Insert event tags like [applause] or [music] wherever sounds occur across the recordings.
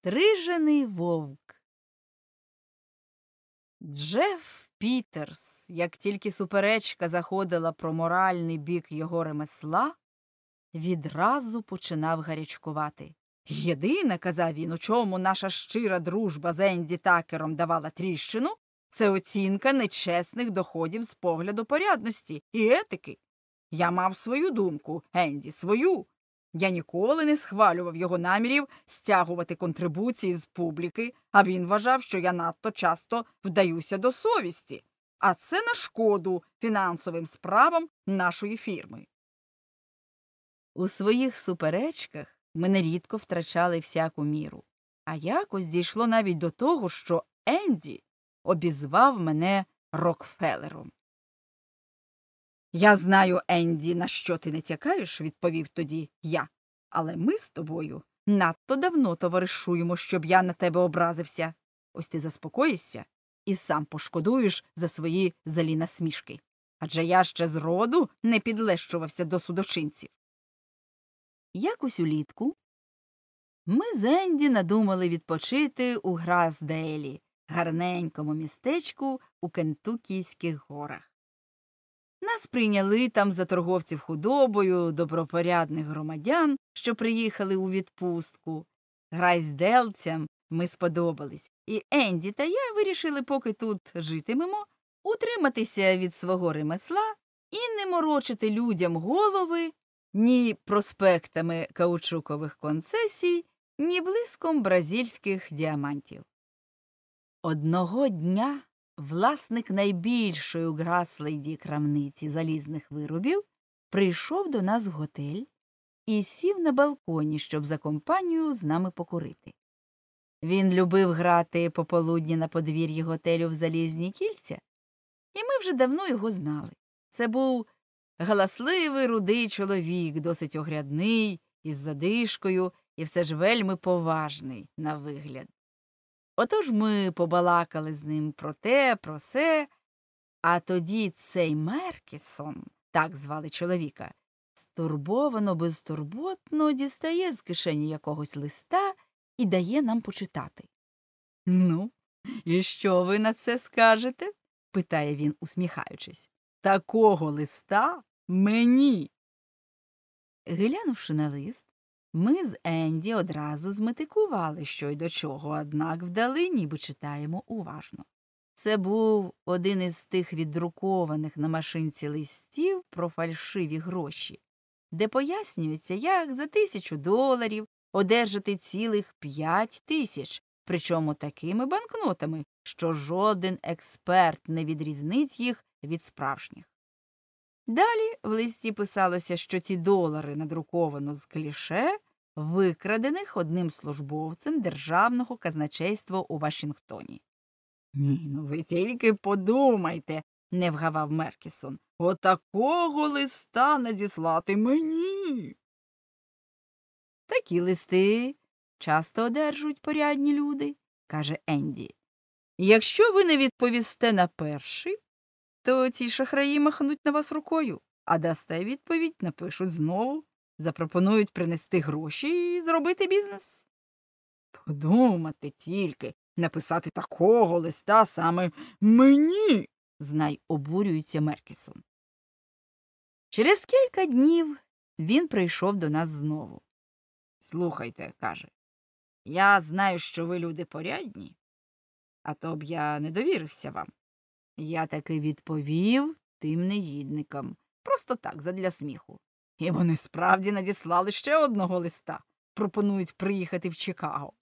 Стрижений вовк. Джеф Пітерс, як тільки суперечка заходила про моральний бік його ремесла, відразу починав гарячкувати. Єдине, казав він, у чому наша щира дружба з Енді Такером давала тріщину, це оцінка нечесних доходів з погляду порядності і етики. Я мав свою думку, Енді свою, я ніколи не схвалював його намірів стягувати контрибуції з публіки, а він вважав, що я надто часто вдаюся до совісті, а це на шкоду фінансовим справам нашої фірми. У своїх суперечках ми нерідко втрачали всяку міру, а якось дійшло навіть до того, що Енді обізвав мене Рокфелером. Я знаю, Енді, на що ти не тякаєш, відповів тоді я. Але ми з тобою надто давно товаришуємо, щоб я на тебе образився. Ось ти заспокоїшся і сам пошкодуєш за свої залі насмішки. Адже я ще з роду не підлещувався до судочинців. Якось улітку ми з Енді надумали відпочити у Грасделі, гарненькому містечку у Кентукійських горах. Нас прийняли там за торговців худобою, добропорядних громадян, що приїхали у відпустку. Грайсделцям ми сподобались, і Енді та я вирішили, поки тут житимемо, утриматися від свого ремесла і не морочити людям голови ні проспектами каучукових концесій, ні блиском бразильських діамантів. Одного дня власник найбільшої у Граслейді крамниці залізних виробів, прийшов до нас в готель і сів на балконі, щоб за компанію з нами покурити. Він любив грати пополудні на подвір'ї готелю в залізні кільця, і ми вже давно його знали. Це був галасливий рудий чоловік, досить огрядний, із задишкою і все ж вельми поважний на вигляд. Отож ми побалакали з ним про те, про се. А тоді цей Меркісон, так звали чоловіка, стурбовано, безтурботно дістає з кишені якогось листа і дає нам почитати. Ну, і що ви на це скажете? питає він, усміхаючись. Такого листа мені. Глянувши на лист, ми з Енді одразу зметикували, що й до чого, однак вдали, ніби читаємо уважно. Це був один із тих віддрукованих на машинці листів про фальшиві гроші, де пояснюється, як за тисячу доларів одержати цілих п'ять тисяч, причому такими банкнотами, що жоден експерт не відрізнить їх від справжніх. Далі в листі писалося, що ці долари надруковано з кліше, викрадених одним службовцем державного казначейства у Вашингтоні. Ні, ну ви тільки подумайте, не вгавав Меркісон. Отакого листа надіслати мені. Такі листи часто одержують порядні люди, каже Енді. Якщо ви не відповісте на перший, то ці шахраї махнуть на вас рукою, а дасте відповідь, напишуть знову, запропонують принести гроші і зробити бізнес. Подумати тільки, написати такого листа саме мені, знай обурюється Меркісон. Через кілька днів він прийшов до нас знову. Слухайте, каже, я знаю, що ви люди порядні, а то б я не довірився вам. Я таки відповів тим негідникам. Просто так, задля сміху. І вони справді надіслали ще одного листа. Пропонують приїхати в Чикаго.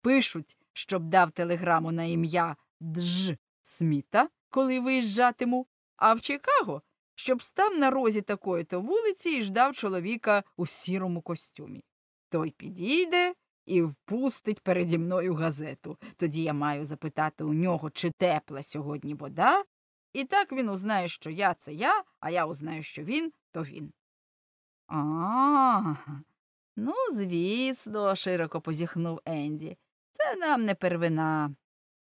Пишуть, щоб дав телеграму на ім'я Дж Сміта, коли виїжджатиму, а в Чикаго, щоб став на розі такої то вулиці і ждав чоловіка у сірому костюмі. Той підійде, і впустить переді мною газету. Тоді я маю запитати у нього, чи тепла сьогодні вода, і так він узнає, що я це я, а я узнаю, що він то він. А, ну, звісно, широко позіхнув Енді. Це нам не первина.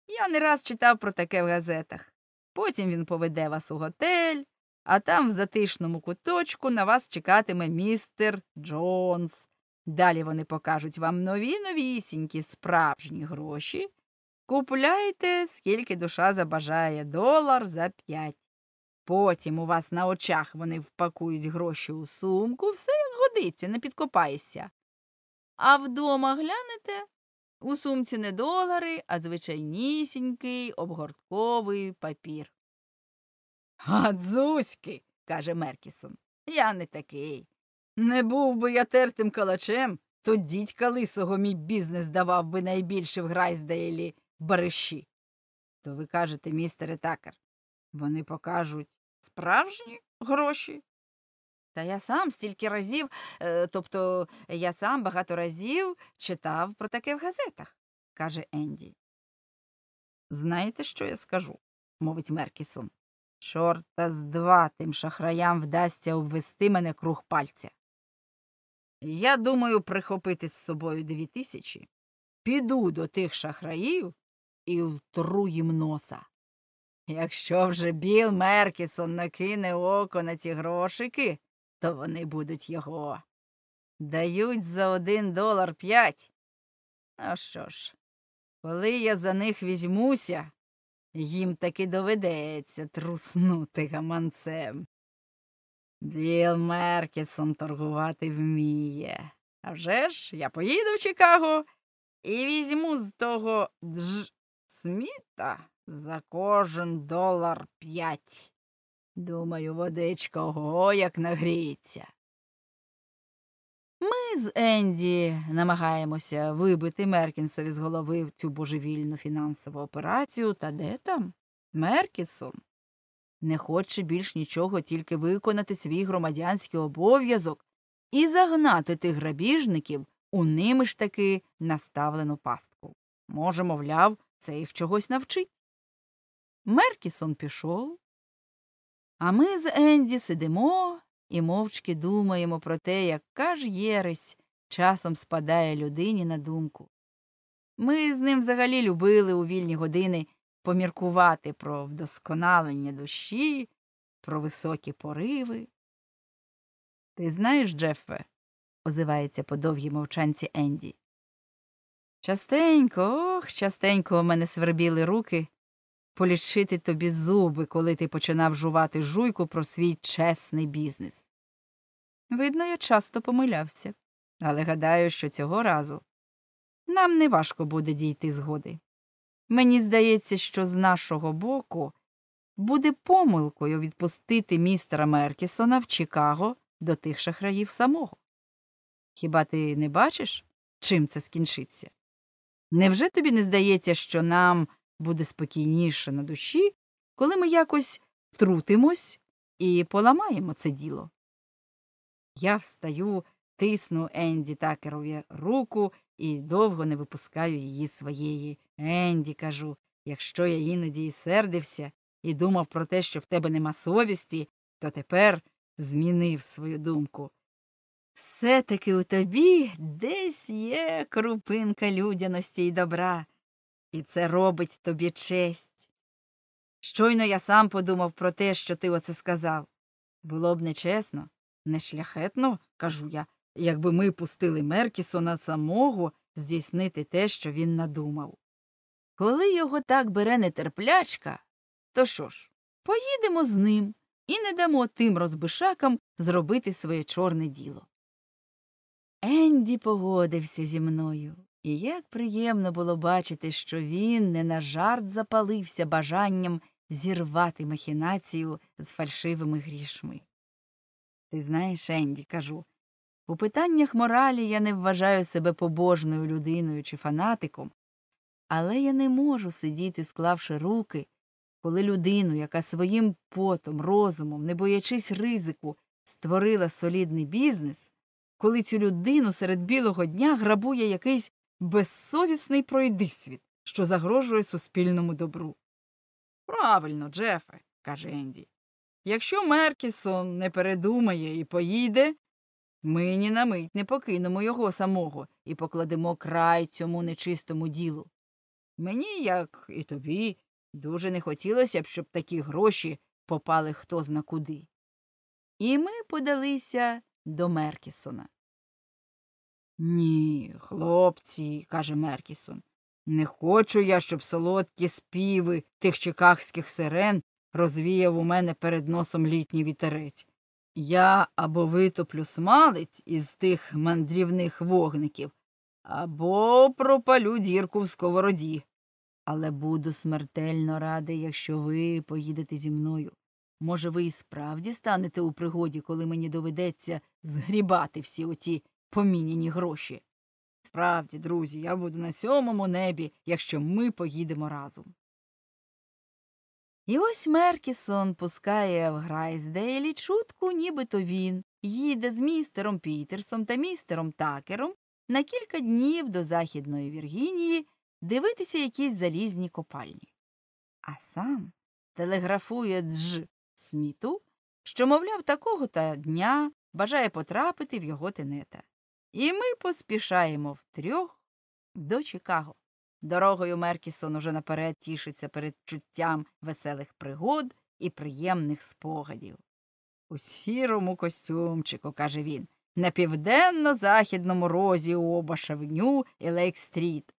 Я не раз читав про таке в газетах. Потім він поведе вас у готель, а там в затишному куточку на вас чекатиме містер Джонс. Далі вони покажуть вам нові новісінькі справжні гроші. Купляйте, скільки душа забажає долар за п'ять. Потім у вас на очах вони впакують гроші у сумку, все годиться, не підкопайся. А вдома глянете у сумці не долари, а звичайнісінький обгортковий папір. Гадзуськи, каже Меркісон, я не такий. Не був би я тертим калачем, то дідька лисого мій бізнес давав би найбільше в Грайсдейлі бариші. То ви кажете, містере такер, вони покажуть справжні гроші. Та я сам стільки разів, е, тобто я сам багато разів читав про таке в газетах, каже Енді. Знаєте, що я скажу? мовить Меркісон. Чорта з два тим шахраям вдасться обвести мене круг пальця. Я думаю прихопити з собою дві тисячі, піду до тих шахраїв і втру їм носа. Якщо вже Біл Меркісон накине око на ці грошики, то вони будуть його. Дають за один долар п'ять. Ну що ж, коли я за них візьмуся, їм таки доведеться труснути гаманцем. Біл Меркісон торгувати вміє. А вже ж я поїду в Чикаго і візьму з того дж сміта за кожен долар п'ять. Думаю, водичка ого як нагріється. Ми з Енді намагаємося вибити Меркінсові з голови цю божевільну фінансову операцію, та де там? Меркісон не хоче більш нічого тільки виконати свій громадянський обов'язок і загнати тих грабіжників у ними ж таки наставлену пастку. Може, мовляв, це їх чогось навчить. Меркісон пішов. А ми з Енді сидимо і мовчки думаємо про те, яка ж єресь часом спадає людині на думку. Ми з ним взагалі любили у вільні години поміркувати про вдосконалення душі, про високі пориви. Ти знаєш, Джеффе, озивається по довгій мовчанці Енді. Частенько, ох, частенько у мене свербіли руки полічити тобі зуби, коли ти починав жувати жуйку про свій чесний бізнес. Видно, я часто помилявся, але гадаю, що цього разу нам неважко буде дійти згоди. Мені здається, що з нашого боку буде помилкою відпустити містера Меркісона в Чикаго до тих шахраїв самого. Хіба ти не бачиш, чим це скінчиться? Невже тобі не здається, що нам буде спокійніше на душі, коли ми якось втрутимось і поламаємо це діло? Я встаю, тисну Енді Такерові руку і довго не випускаю її своєї. Енді, кажу, якщо я іноді і сердився і думав про те, що в тебе нема совісті, то тепер змінив свою думку. Все таки у тобі десь є крупинка людяності і добра, і це робить тобі честь. Щойно я сам подумав про те, що ти оце сказав. Було б нечесно, нешляхетно, кажу я, якби ми пустили Меркісона самого здійснити те, що він надумав. Коли його так бере нетерплячка, то що ж, поїдемо з ним і не дамо тим розбишакам зробити своє чорне діло. Енді погодився зі мною, і як приємно було бачити, що він не на жарт запалився бажанням зірвати махінацію з фальшивими грішми. Ти знаєш, Енді, кажу, у питаннях моралі я не вважаю себе побожною людиною чи фанатиком, але я не можу сидіти, склавши руки, коли людину, яка своїм потом, розумом, не боячись ризику, створила солідний бізнес, коли цю людину серед білого дня грабує якийсь безсовісний пройдисвіт, що загрожує суспільному добру. Правильно, Джефе, каже Енді. Якщо Меркісон не передумає і поїде, ми ні на мить не покинемо його самого і покладемо край цьому нечистому ділу. Мені, як і тобі, дуже не хотілося б, щоб такі гроші попали хто зна куди. І ми подалися до Меркісона. Ні, хлопці, каже Меркісон, не хочу я, щоб солодкі співи тих чикагських сирен розвіяв у мене перед носом літній вітерець. Я або витоплю смалець із тих мандрівних вогників, або пропалю дірку в сковороді. Але буду смертельно радий, якщо ви поїдете зі мною. Може, ви і справді станете у пригоді, коли мені доведеться згрібати всі оті поміняні гроші. Справді, друзі, я буду на сьомому небі, якщо ми поїдемо разом. І ось Меркісон пускає в Грайсдейлі чутку, нібито він їде з містером Пітерсом та містером Такером на кілька днів до Західної Віргінії дивитися якісь залізні копальні. А сам телеграфує дж сміту, що, мовляв, такого то дня бажає потрапити в його тенета. І ми поспішаємо втрьох до Чикаго. Дорогою Меркісон уже наперед тішиться перед чуттям веселих пригод і приємних спогадів. У сірому костюмчику, каже він, на південно-західному розі Обашевню і Лейк-стріт.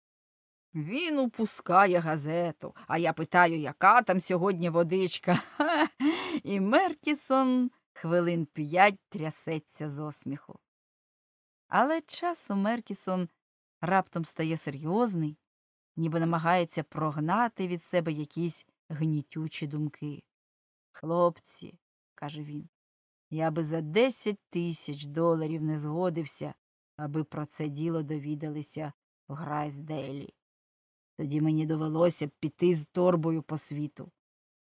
Він упускає газету, а я питаю, яка там сьогодні водичка. Ха! [laughs] І Меркісон хвилин п'ять трясеться з осміху. Але часом Меркісон раптом стає серйозний, ніби намагається прогнати від себе якісь гнітючі думки. Хлопці, каже він, я би за десять тисяч доларів не згодився, аби про це діло довідалися в Грайсделі. Тоді мені довелося б піти з торбою по світу.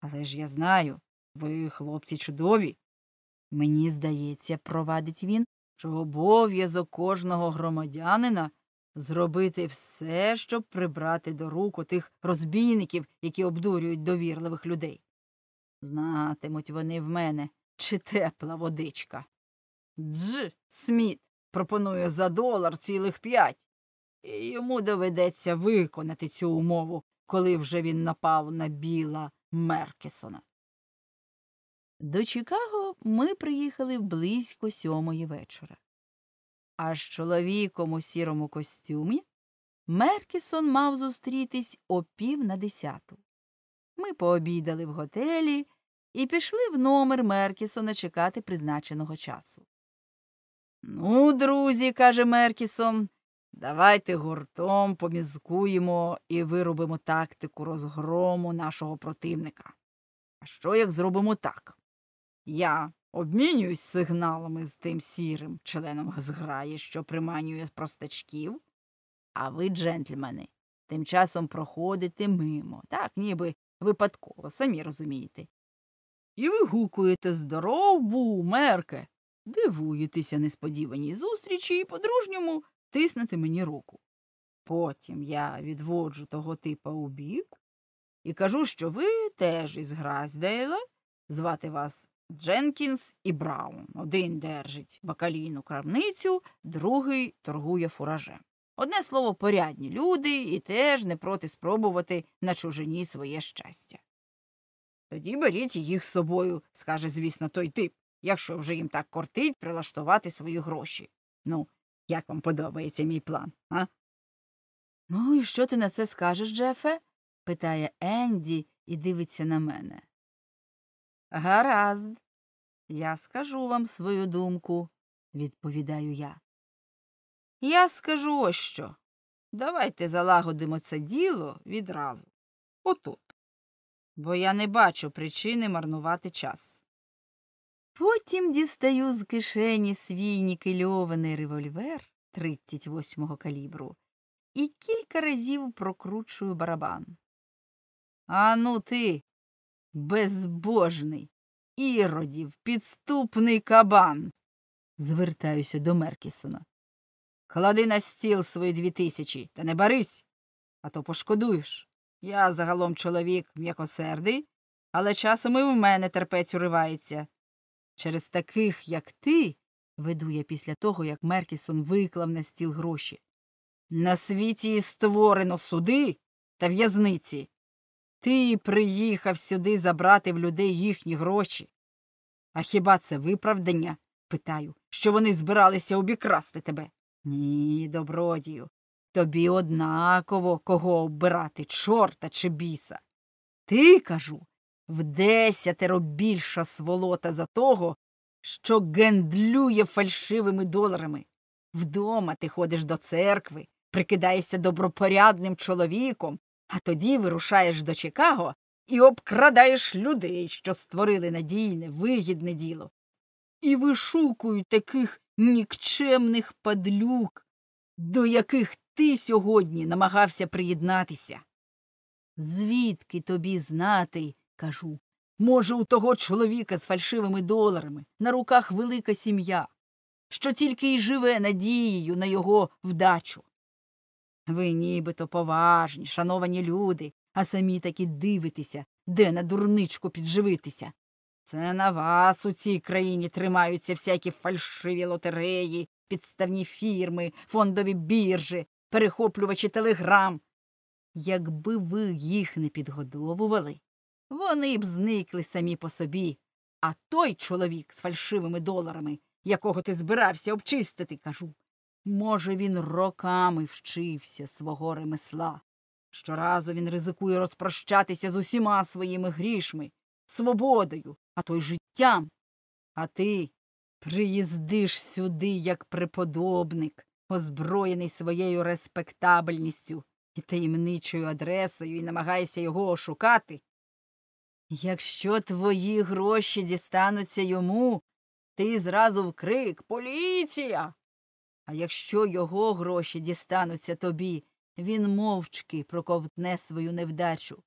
Але ж я знаю, ви, хлопці, чудові. Мені здається, провадить він, що обов'язок кожного громадянина зробити все, щоб прибрати до рук тих розбійників, які обдурюють довірливих людей. Знатимуть вони в мене, чи тепла водичка. Дж. Сміт пропонує за долар цілих п'ять. І йому доведеться виконати цю умову, коли вже він напав на біла Меркесона. До Чикаго ми приїхали близько сьомої вечора. А з чоловіком у сірому костюмі Меркісон мав зустрітись о пів на десяту. Ми пообідали в готелі і пішли в номер Меркісона чекати призначеного часу. Ну, друзі, каже Меркісон, давайте гуртом помізкуємо і виробимо тактику розгрому нашого противника. А що як зробимо так? Я обмінююсь сигналами з тим сірим членом зграї, що приманює простачків, а ви, джентльмени, тим часом проходите мимо, так, ніби випадково, самі розумієте, і вигукуєте здоров був, мерке. Дивуєтеся несподіваній зустрічі і по-дружньому тиснете мені руку. Потім я відводжу того типа у бік і кажу, що ви теж із Грасдейла, звати вас Дженкінс і Браун. Один держить бакалійну крамницю, другий торгує фуражем. Одне слово, порядні люди і теж не проти спробувати на чужині своє щастя. Тоді беріть їх з собою, скаже, звісно, той тип, якщо вже їм так кортить прилаштувати свої гроші. Ну, як вам подобається мій план, а? Ну, і що ти на це скажеш, Джефе? питає Енді і дивиться на мене. Гаразд, я скажу вам свою думку, відповідаю я. Я скажу ось що. Давайте залагодимо це діло відразу. Отут бо я не бачу причини марнувати час. Потім дістаю з кишені свій нікельований револьвер 38-го калібру і кілька разів прокручую барабан. Ану ти, безбожний, іродів, підступний кабан. звертаюся до Меркісона. Клади на стіл свої дві тисячі та не барись, а то пошкодуєш. Я загалом чоловік м'якосердий, але часом і в мене терпець уривається. Через таких, як ти, веду я після того, як Меркісон виклав на стіл гроші. На світі створено суди та в'язниці. Ти приїхав сюди забрати в людей їхні гроші. А хіба це виправдання? питаю, що вони збиралися обікрасти тебе? Ні, добродію. Тобі однаково кого обирати, чорта чи біса. Ти, кажу, в десятеро більша сволота за того, що гендлює фальшивими доларами. Вдома ти ходиш до церкви, прикидаєшся добропорядним чоловіком, а тоді вирушаєш до Чикаго і обкрадаєш людей, що створили надійне, вигідне діло. І вишукують таких нікчемних падлюк, до яких ти сьогодні намагався приєднатися. Звідки тобі знати, кажу. Може, у того чоловіка з фальшивими доларами на руках велика сім'я, що тільки й живе надією на його вдачу. Ви нібито поважні, шановані люди, а самі таки дивитеся, де на дурничку підживитися. Це на вас у цій країні тримаються всякі фальшиві лотереї, підставні фірми, фондові біржі, перехоплювачі телеграм. Якби ви їх не підгодовували, вони б зникли самі по собі. А той чоловік з фальшивими доларами, якого ти збирався обчистити, кажу. Може, він роками вчився свого ремесла. Щоразу він ризикує розпрощатися з усіма своїми грішми, свободою, а то й життям. А ти приїздиш сюди як преподобник, озброєний своєю респектабельністю і таємничою адресою і намагаєшся його ошукати. Якщо твої гроші дістануться йому, ти зразу вкрик Поліція. А якщо його гроші дістануться тобі, він мовчки проковтне свою невдачу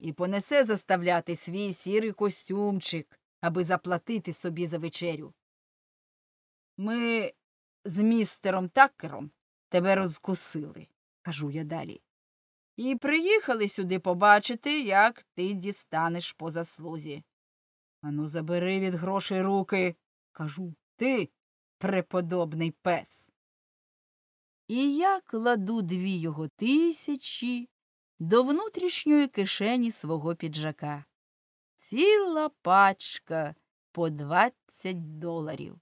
і понесе заставляти свій сірий костюмчик, аби заплатити собі за вечерю. Ми з містером Такером тебе розкусили, кажу я далі. І приїхали сюди побачити, як ти дістанеш по заслузі. Ану, забери від грошей руки, кажу ти, преподобний пес. І я кладу дві його тисячі до внутрішньої кишені свого піджака. Ціла пачка по двадцять доларів.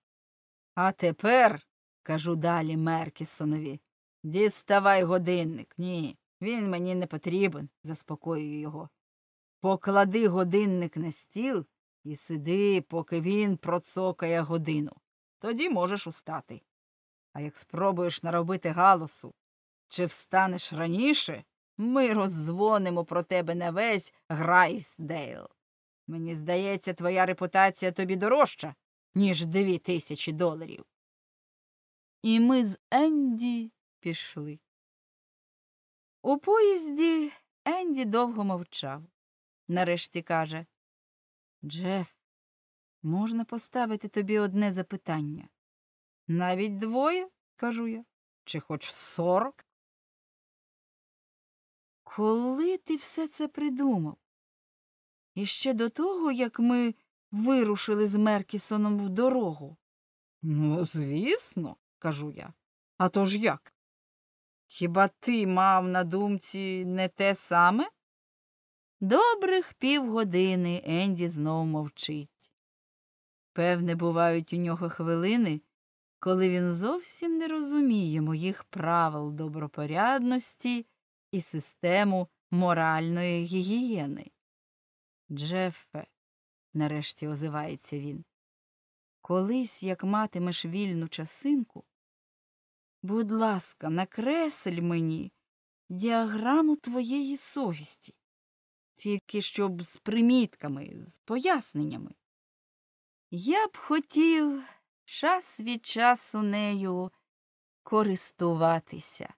А тепер Кажу далі Меркісонові. Діставай годинник. Ні, він мені не потрібен, заспокоюю його. Поклади годинник на стіл і сиди, поки він процокає годину. Тоді можеш устати. А як спробуєш наробити галосу, чи встанеш раніше, ми роздзвонимо про тебе на весь Грайсдейл. Мені здається, твоя репутація тобі дорожча, ніж дві тисячі доларів. І ми з Енді пішли. У поїзді Енді довго мовчав. Нарешті каже Джеф, можна поставити тобі одне запитання? Навіть двоє, кажу я, чи хоч сорок? Коли ти все це придумав? І ще до того, як ми вирушили з Меркісоном в дорогу? Ну, звісно, кажу я. «А то ж як? Хіба ти мав на думці не те саме? Добрих півгодини Енді знов мовчить. Певне, бувають у нього хвилини, коли він зовсім не розуміє моїх правил добропорядності і систему моральної гігієни. Джеффе, нарешті озивається він, Колись, як матимеш вільну часинку, будь ласка, накресль мені діаграму твоєї совісті, тільки щоб з примітками, з поясненнями. Я б хотів час від часу нею користуватися.